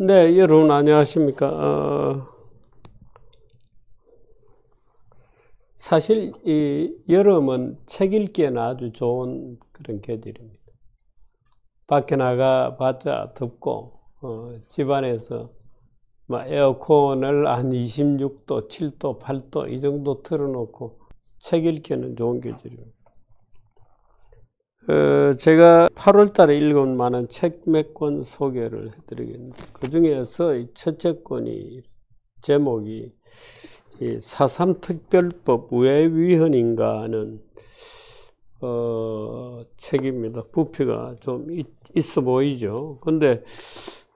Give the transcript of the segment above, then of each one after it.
네, 여러분 안녕하십니까? 어, 사실 이 여름은 책 읽기에는 아주 좋은 그런 계절입니다. 밖에 나가봤자 덥고 어, 집 안에서 막 에어컨을 한 26도, 7도, 8도 이 정도 틀어놓고 책 읽기에는 좋은 계절입니다. 어, 제가 8월 달에 읽은 많은 책 몇 권 소개를 해드리겠습니다그 중에서 이 첫째 권이, 제목이, 4.3 특별법 왜 위헌인가 하는 어, 책입니다. 부피가 좀 있, 있어 보이죠. 근데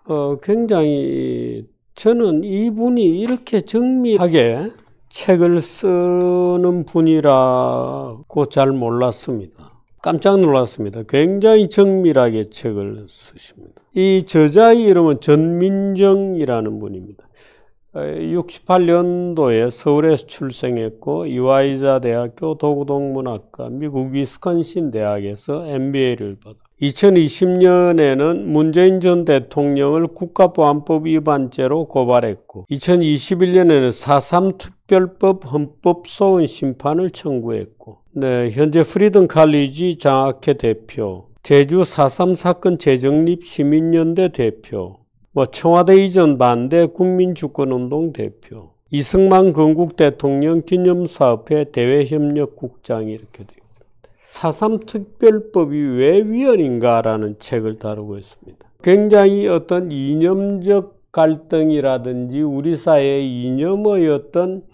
어, 굉장히 저는 이분이 이렇게 정밀하게 책을 쓰는 분이라고 잘 몰랐습니다. 깜짝 놀랐습니다. 굉장히 정밀하게 책을 쓰십니다. 이 저자의 이름은 전민정이라는 분입니다. 68년도에 서울에서 출생했고 이와이자 대학교 도구동문학과 미국 위스컨신 대학에서 MBA를 받아 2020년에는 문재인 전 대통령을 국가보안법 위반죄로 고발했고 2021년에는 4.3 특별법 헌법 소원 심판을 청구했고 네, 현재 프리덤 칼리지 장학회 대표, 제주 4.3 사건 재정립 시민연대 대표, 뭐 청와대 이전 반대 국민주권운동 대표, 이승만 건국 대통령 기념사업회 대외협력국장 이렇게 되어 있습니다. 4.3 특별법이 왜 위헌인가라는 책을 다루고 있습니다. 굉장히 어떤 이념적 갈등이라든지 우리 사회의 이념의 어떤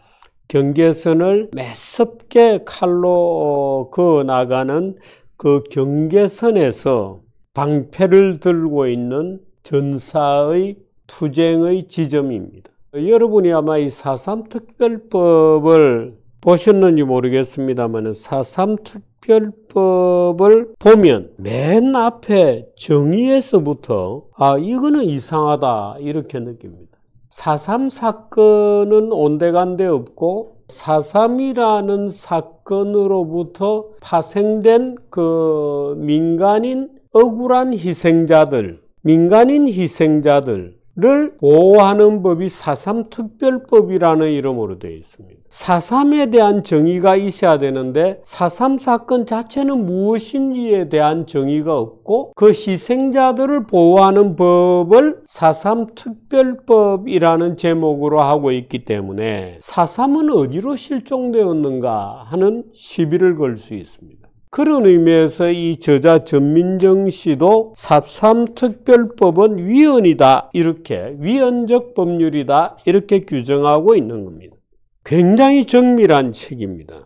경계선을 매섭게 칼로 어, 그어 나가는 그 경계선에서 방패를 들고 있는 전사의 투쟁의 지점입니다. 여러분이 아마 이 4.3 특별법을 보셨는지 모르겠습니다만 4.3 특별법을 보면 맨 앞에 정의에서부터 아, 이거는 이상하다 이렇게 느낍니다. 4.3 사건은 온데간데 없고 4.3이라는 사건으로부터 파생된 그 민간인 억울한 희생자들, 민간인 희생자들, 를 보호하는 법이 사삼특별법이라는 이름으로 되어 있습니다. 사삼에 대한 정의가 있어야 되는데 사삼 사건 자체는 무엇인지에 대한 정의가 없고 그 희생자들을 보호하는 법을 사삼특별법이라는 제목으로 하고 있기 때문에 사삼은 어디로 실종되었는가 하는 시비를 걸 수 있습니다. 그런 의미에서 이 저자 전민정 씨도 삽삼특별법은 위헌이다 이렇게 위헌적 법률이다 이렇게 규정하고 있는 겁니다. 굉장히 정밀한 책입니다.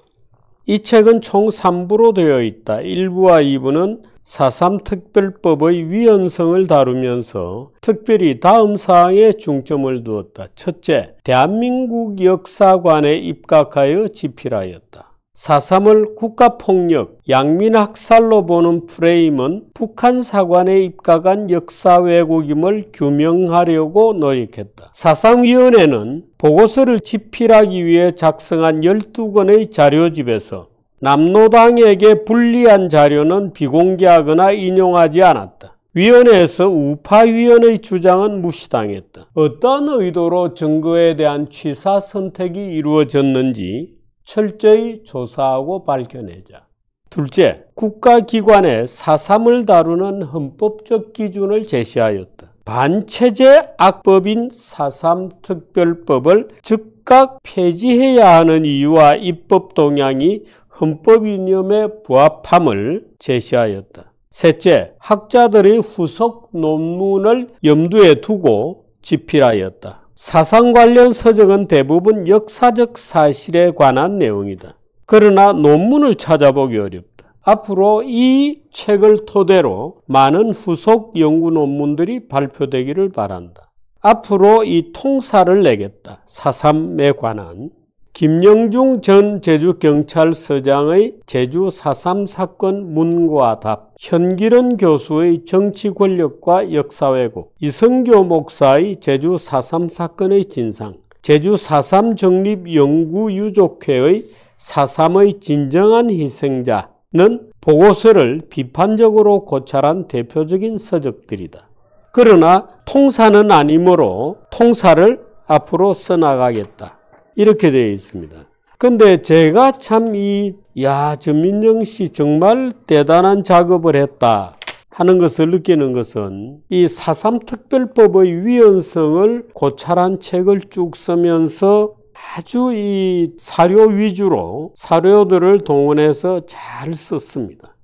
이 책은 총 3부로 되어 있다. 1부와 2부는 4.3특별법의 위헌성을 다루면서 특별히 다음 사항에 중점을 두었다. 첫째, 대한민국 역사관에 입각하여 집필하였다. 4.3을 국가폭력, 양민학살로 보는 프레임은 북한 사관에 입각한 역사 왜곡임을 규명하려고 노력했다. 4.3위원회는 보고서를 집필하기 위해 작성한 12권의 자료집에서 남노당에게 불리한 자료는 비공개하거나 인용하지 않았다. 위원회에서 우파위원의 주장은 무시당했다. 어떤 의도로 증거에 대한 취사 선택이 이루어졌는지 철저히 조사하고 밝혀내자. 둘째, 국가기관의 사삼을 다루는 헌법적 기준을 제시하였다. 반체제 악법인 사삼 특별법을 즉각 폐지해야 하는 이유와 입법 동향이 헌법 이념에 부합함을 제시하였다. 셋째, 학자들의 후속 논문을 염두에 두고 집필하였다. 사상 관련 서적은 대부분 역사적 사실에 관한 내용이다. 그러나 논문을 찾아보기 어렵다. 앞으로 이 책을 토대로 많은 후속 연구 논문들이 발표되기를 바란다. 앞으로 이 통사를 내겠다. 사삼에 관한 김영중 전 제주경찰서장의 제주 4.3 사건 문과 답, 현기른 교수의 정치 권력과 역사 왜곡, 이성교 목사의 제주 4.3 사건의 진상, 제주 4.3 정립 연구유족회의 4.3의 진정한 희생자는 보고서를 비판적으로 고찰한 대표적인 서적들이다. 그러나 통사는 아니므로 통사를 앞으로 써나가겠다. 이렇게 되어 있습니다. 근데 제가 참 이, 야, 전민정 씨 정말 대단한 작업을 했다. 하는 것을 느끼는 것은 이 사삼 특별법의 위헌성을 고찰한 책을 쭉 쓰면서 아주 이 사료 위주로 사료들을 동원해서 잘 썼습니다.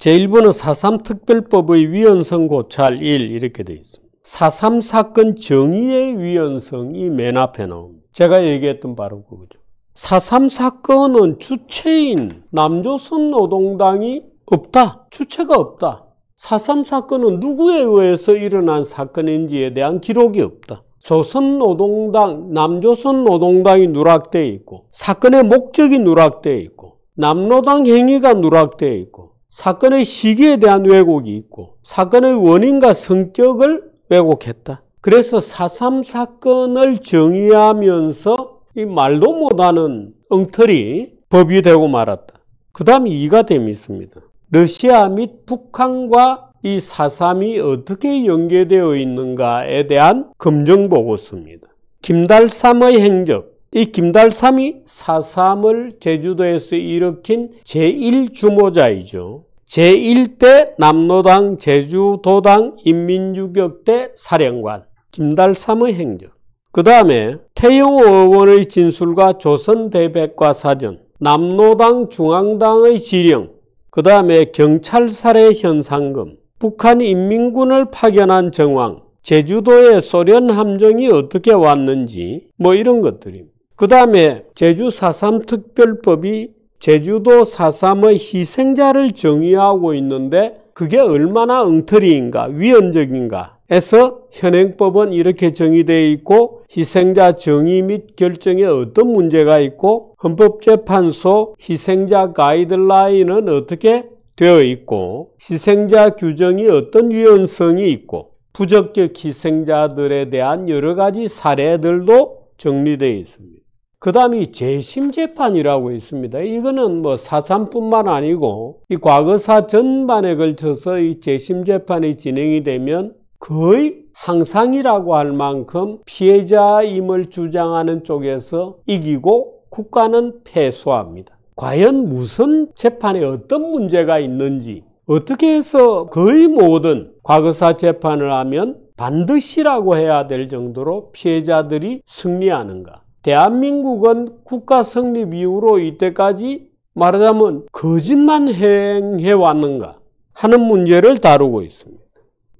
제1번은 사삼 특별법의 위헌성 고찰 1 이렇게 되어 있습니다. 사삼 사건 정의의 위헌성이 맨 앞에 나옵니다. 제가 얘기했던 바로 그거죠. 4.3 사건은 주체인 남조선 노동당이 없다. 주체가 없다. 4.3 사건은 누구에 의해서 일어난 사건인지에 대한 기록이 없다. 조선 노동당, 남조선 노동당이 누락되어 있고, 사건의 목적이 누락되어 있고, 남노당 행위가 누락되어 있고, 사건의 시기에 대한 왜곡이 있고, 사건의 원인과 성격을 왜곡했다. 그래서 4.3 사건을 정의하면서 이 말도 못하는 엉터리 법이 되고 말았다. 그 다음에 2가 됨이 있습니다. 러시아 및 북한과 이 4.3이 어떻게 연계되어 있는가에 대한 검증보고서입니다. 김달삼의 행적. 이 김달삼이 4.3을 제주도에서 일으킨 제1주모자이죠. 제1대 남로당 제주도당 인민유격대 사령관 김달삼의 행적. 그 다음에 태용 의원의 진술과 조선대백과 사전, 남로당 중앙당의 지령, 그 다음에 경찰 살해 현상금, 북한 인민군을 파견한 정황, 제주도에 소련 함정이 어떻게 왔는지 뭐 이런 것들입니다. 그 다음에 제주 4.3 특별법이 제주도 4.3의 희생자를 정의하고 있는데 그게 얼마나 엉터리인가, 위헌적인가 에서 현행법은 이렇게 정의되어 있고 희생자 정의 및 결정에 어떤 문제가 있고 헌법재판소 희생자 가이드라인은 어떻게 되어 있고 희생자 규정이 어떤 유연성이 있고 부적격 희생자들에 대한 여러 가지 사례들도 정리되어 있습니다. 그 다음이 재심재판이라고 있습니다. 이거는 뭐 사산뿐만 아니고 이 과거사 전반에 걸쳐서 이 재심재판이 진행이 되면 거의 항상이라고 할 만큼 피해자임을 주장하는 쪽에서 이기고 국가는 패소합니다. 과연 무슨 재판에 어떤 문제가 있는지 어떻게 해서 거의 모든 과거사 재판을 하면 반드시라고 해야 될 정도로 피해자들이 승리하는가. 대한민국은 국가 성립 이후로 이때까지 말하자면 거짓만 행해 왔는가 하는 문제를 다루고 있습니다.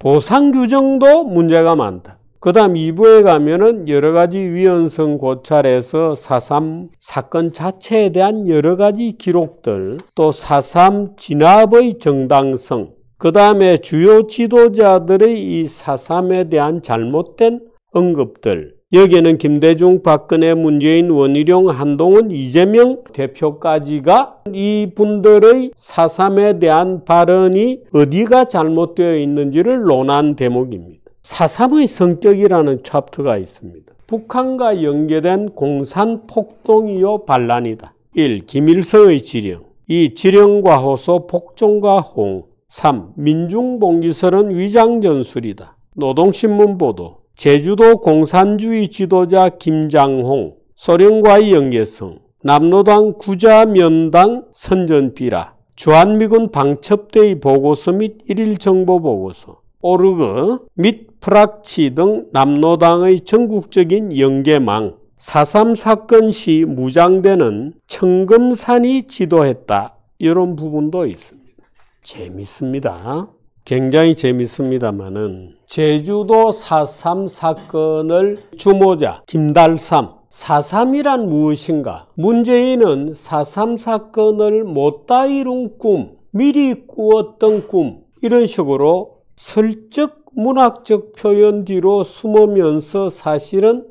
보상 규정도 문제가 많다. 그 다음 2부에 가면은 여러 가지 위헌성 고찰에서 4.3 사건 자체에 대한 여러 가지 기록들, 또4.3 진압의 정당성, 그 다음에 주요 지도자들의 이 4.3에 대한 잘못된 언급들, 여기에는 김대중, 박근혜, 문재인, 원희룡, 한동훈, 이재명 대표까지가 이분들의 사삼에 대한 발언이 어디가 잘못되어 있는지를 논한 대목입니다. 사삼의 성격이라는 챕터가 있습니다. 북한과 연계된 공산 폭동이요 반란이다. 1. 김일성의 지령 2. 지령과 호소 폭종과 홍 3. 민중봉기설은 위장전술이다. 노동신문 보도 제주도 공산주의 지도자 김장홍, 소련과의 연계성, 남로당 구자 면당 선전비라, 주한미군 방첩대의 보고서 및 일일 정보 보고서, 오르그 및 프락치 등 남로당의 전국적인 연계망, 4.3 사건 시 무장대는 청금산이 지도했다. 이런 부분도 있습니다. 재밌습니다. 굉장히 재밌습니다만은 제주도 4.3 사건을 주모자 김달삼 4.3이란 무엇인가? 문재인은 4.3 사건을 못다 이룬 꿈, 미리 꾸었던 꿈, 이런 식으로 슬쩍 문학적 표현 뒤로 숨으면서 사실은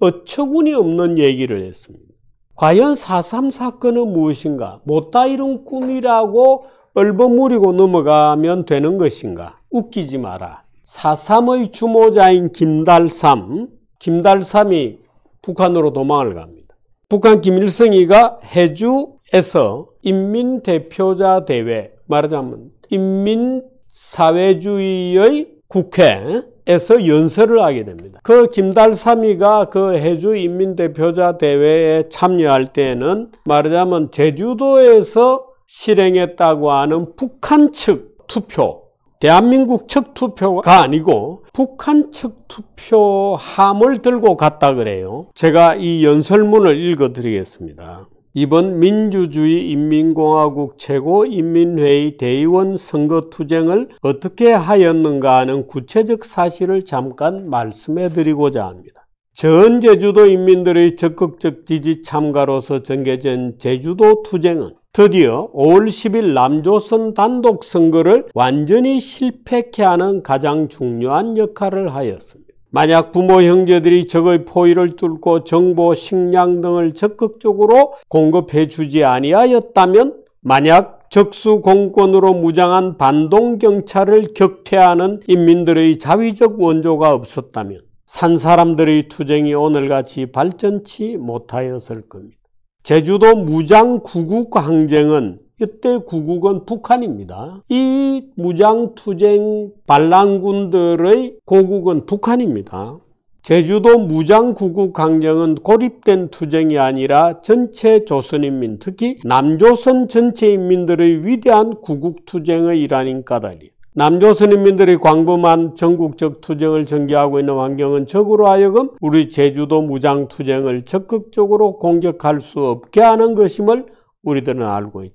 어처구니 없는 얘기를 했습니다. 과연 4.3 사건은 무엇인가? 못다 이룬 꿈이라고 얼버무리고 넘어가면 되는 것인가? 웃기지 마라. 4.3의 주모자인 김달삼, 김달삼이 북한으로 도망을 갑니다. 북한 김일성이가 해주에서 인민대표자 대회, 말하자면 인민사회주의의 국회에서 연설을 하게 됩니다. 그 김달삼이가 그 해주 인민대표자 대회에 참여할 때는 에 말하자면 제주도에서 실행했다고 하는 북한 측 투표, 대한민국 측 투표가 아니고 북한 측 투표함을 들고 갔다 그래요. 제가 이 연설문을 읽어드리겠습니다. 이번 민주주의 인민공화국 최고인민회의 대의원 선거투쟁을 어떻게 하였는가 하는 구체적 사실을 잠깐 말씀해 드리고자 합니다. 전 제주도 인민들의 적극적 지지 참가로서 전개된 제주도 투쟁은 드디어 5월 10일 남조선 단독 선거를 완전히 실패케 하는 가장 중요한 역할을 하였습니다. 만약 부모 형제들이 적의 포위를 뚫고 정보, 식량 등을 적극적으로 공급해 주지 아니하였다면 만약 적수 공권으로 무장한 반동 경찰을 격퇴하는 인민들의 자위적 원조가 없었다면 산 사람들의 투쟁이 오늘같이 발전치 못하였을 겁니다. 제주도 무장 구국 항쟁은 이때 구국은 북한입니다. 이 무장투쟁 반란군들의 고국은 북한입니다. 제주도 무장구국 강쟁은 고립된 투쟁이 아니라 전체 조선인민, 특히 남조선 전체 인민들의 위대한 구국투쟁의 일환인 까닭이 남조 선님민들이 광범한 전국적 투쟁을 전개하고 있는 환경은 적으로 하여금 우리 제주도 무장 투쟁을 적극적으로 공격할 수 없게 하는 것임을 우리들은 알고 있다.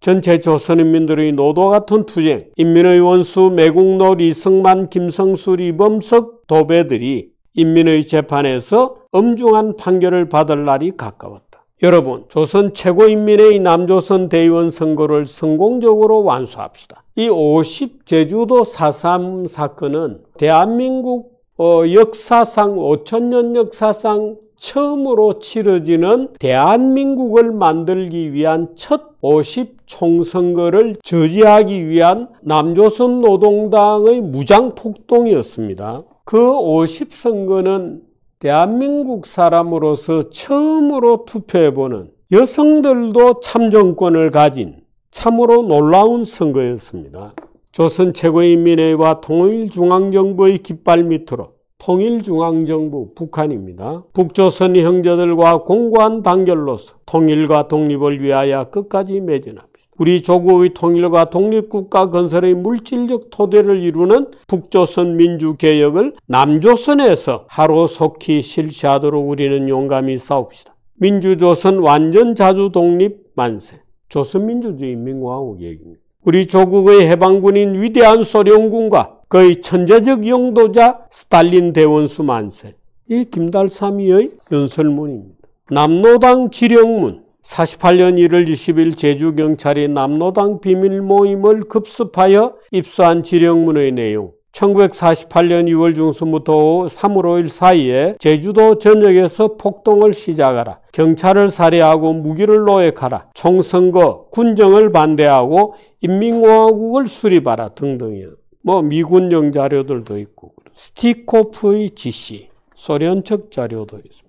전체 조선인민들의 노도 같은 투쟁, 인민의 원수 매국노 리승만, 김성수, 리범석 도배들이 인민의 재판에서 엄중한 판결을 받을 날이 가까웠다. 여러분, 조선 최고인민회의 남조선 대의원 선거를 성공적으로 완수합시다. 이 50 제주도 4.3 사건은 대한민국 어, 역사상 5천년 역사상 처음으로 치러지는 대한민국을 만들기 위한 첫 50 총선거를 저지하기 위한 남조선 노동당의 무장폭동이었습니다. 그 50선거는 대한민국 사람으로서 처음으로 투표해보는 여성들도 참정권을 가진 참으로 놀라운 선거였습니다. 조선 최고인민회와 의 통일중앙정부의 깃발 밑으로 통일중앙정부 북한입니다. 북조선 형제들과 공고한 단결로서 통일과 독립을 위하여 끝까지 매진합시다. 우리 조국의 통일과 독립국가 건설의 물질적 토대를 이루는 북조선 민주개혁을 남조선에서 하루속히 실시하도록 우리는 용감히 싸웁시다. 민주조선 완전 자주독립 만세. 조선민주주의 인민공화국 얘기입니다. 우리 조국의 해방군인 위대한 소련군과 그의 천재적 영도자 스탈린 대원수 만세. 이 김달삼이의 연설문입니다. 남노당 지령문, 48년 1월 20일 제주경찰이 남로당 비밀 모임을 급습하여 입수한 지령문의 내용, 1948년 6월 중순부터 3월 5일 사이에 제주도 전역에서 폭동을 시작하라. 경찰을 살해하고 무기를 노획하라. 총선거, 군정을 반대하고 인민공화국을 수립하라 등등이요. 뭐 미군 정 자료들도 있고 스티코프의 지시, 소련 측 자료도 있습니다.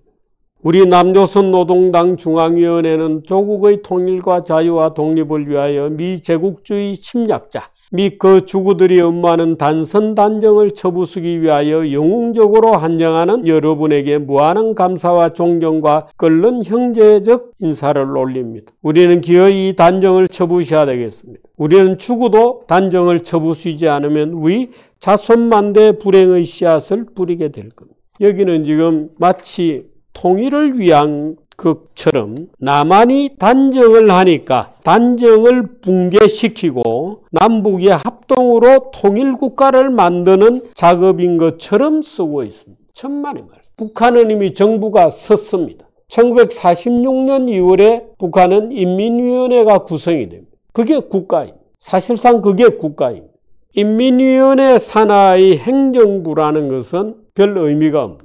우리 남조선 노동당 중앙위원회는 조국의 통일과 자유와 독립을 위하여 미 제국주의 침략자, 미 그 주구들이 엄마는 단선 단정을 처부수기 위하여 영웅적으로 한정하는 여러분에게 무한한 감사와 존경과 끓는 형제적 인사를 올립니다. 우리는 기어이 단정을 처부셔야 되겠습니다. 우리는 추구도 단정을 처부수지 않으면 우리 자손만대 불행의 씨앗을 뿌리게 될 겁니다. 여기는 지금 마치 통일을 위한 극처럼 남한이 단정을 하니까 단정을 붕괴시키고 남북의 합동으로 통일국가를 만드는 작업인 것처럼 쓰고 있습니다. 천만의 말. 북한은 이미 정부가 섰습니다. 1946년 2월에 북한은 인민위원회가 구성이 됩니다. 그게 국가입니다. 사실상 그게 국가입니다. 인민위원회 산하의 행정부라는 것은 별 의미가 없습니다.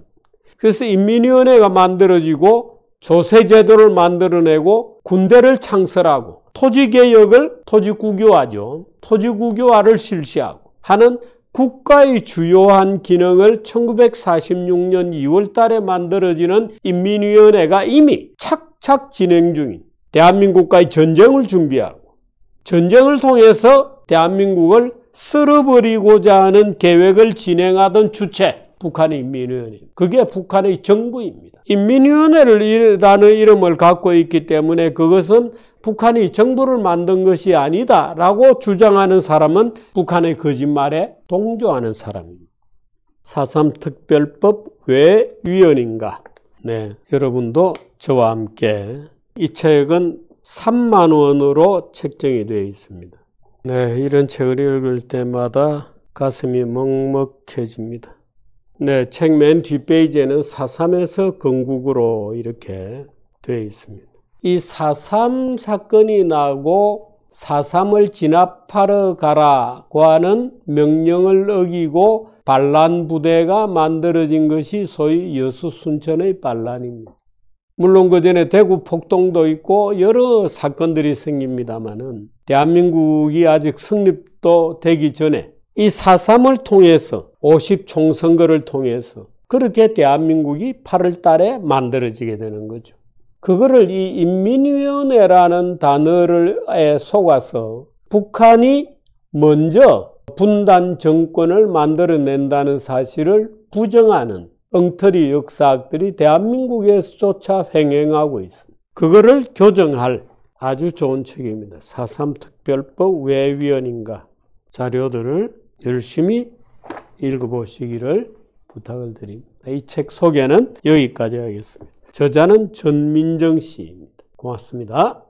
그래서 인민위원회가 만들어지고 조세제도를 만들어내고 군대를 창설하고 토지개혁을 토지국유화죠. 토지국유화를 실시하고 하는 국가의 주요한 기능을 1946년 2월 달에 만들어지는 인민위원회가 이미 착착 진행 중인 대한민국과의 전쟁을 준비하고 전쟁을 통해서 대한민국을 쓸어버리고자 하는 계획을 진행하던 주체 북한의 인민위원회. 그게 북한의 정부입니다. 인민위원회라는 이름을 갖고 있기 때문에 그것은 북한이 정부를 만든 것이 아니다라고 주장하는 사람은 북한의 거짓말에 동조하는 사람입니다. 4.3 특별법 왜위원인가 네. 여러분도 저와 함께 이 책은 3만 원으로 책정이 되어 있습니다. 네. 이런 책을 읽을 때마다 가슴이 먹먹해집니다. 네, 책맨 뒷페이지에는 사삼에서 건국으로 이렇게 되어 있습니다. 이 사삼 사건이 나고 사삼을 진압하러 가라고 하는 명령을 어기고 반란 부대가 만들어진 것이 소위 여수 순천의 반란입니다. 물론 그 전에 대구 폭동도 있고 여러 사건들이 생깁니다만은 대한민국이 아직 성립도 되기 전에 이 사삼을 통해서 50총선거를 통해서 그렇게 대한민국이 8월 달에 만들어지게 되는 거죠. 그거를 이 인민위원회라는 단어를 속아서 북한이 먼저 분단 정권을 만들어낸다는 사실을 부정하는 엉터리 역사학들이 대한민국에서조차 횡행하고 있습니다. 그거를 교정할 아주 좋은 책입니다. 4.3 특별법 외위원인가 자료들을 열심히 읽어보시기를 부탁을 드립니다. 이 책 소개는 여기까지 하겠습니다. 저자는 전민정 씨입니다. 고맙습니다.